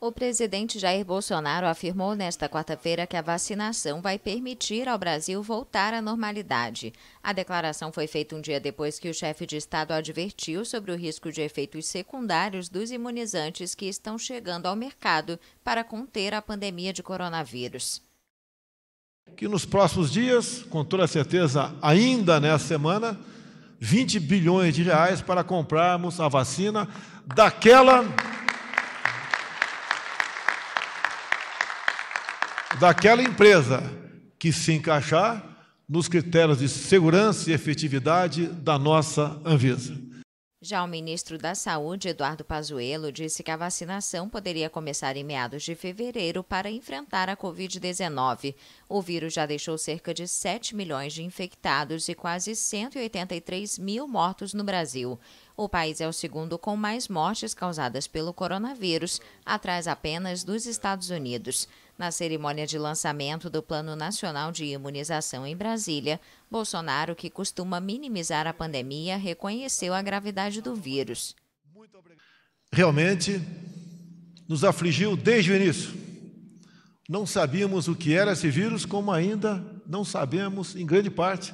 O presidente Jair Bolsonaro afirmou nesta quarta-feira que a vacinação vai permitir ao Brasil voltar à normalidade. A declaração foi feita um dia depois que o chefe de Estado advertiu sobre o risco de efeitos secundários dos imunizantes que estão chegando ao mercado para conter a pandemia de coronavírus. Que nos próximos dias, com toda certeza, ainda nesta semana, 20 bilhões de reais para comprarmos a vacina daquela daquela empresa que se encaixar nos critérios de segurança e efetividade da nossa Anvisa. Já o ministro da Saúde, Eduardo Pazuello, disse que a vacinação poderia começar em meados de fevereiro para enfrentar a Covid-19. O vírus já deixou cerca de 7 milhões de infectados e quase 183 mil mortos no Brasil. O país é o segundo com mais mortes causadas pelo coronavírus, atrás apenas dos Estados Unidos. Na cerimônia de lançamento do Plano Nacional de Imunização em Brasília, Bolsonaro, que costuma minimizar a pandemia, reconheceu a gravidade do vírus. Realmente nos afligiu desde o início. Não sabíamos o que era esse vírus, como ainda não sabemos, em grande parte,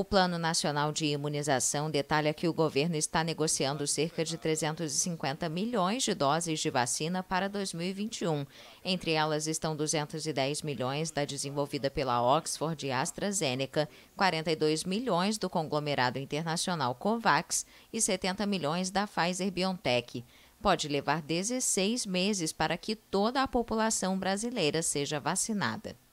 o Plano Nacional de Imunização detalha que o governo está negociando cerca de 350 milhões de doses de vacina para 2021. Entre elas estão 210 milhões da desenvolvida pela Oxford e AstraZeneca, 42 milhões do conglomerado internacional COVAX e 70 milhões da Pfizer-BioNTech pode levar 16 meses para que toda a população brasileira seja vacinada.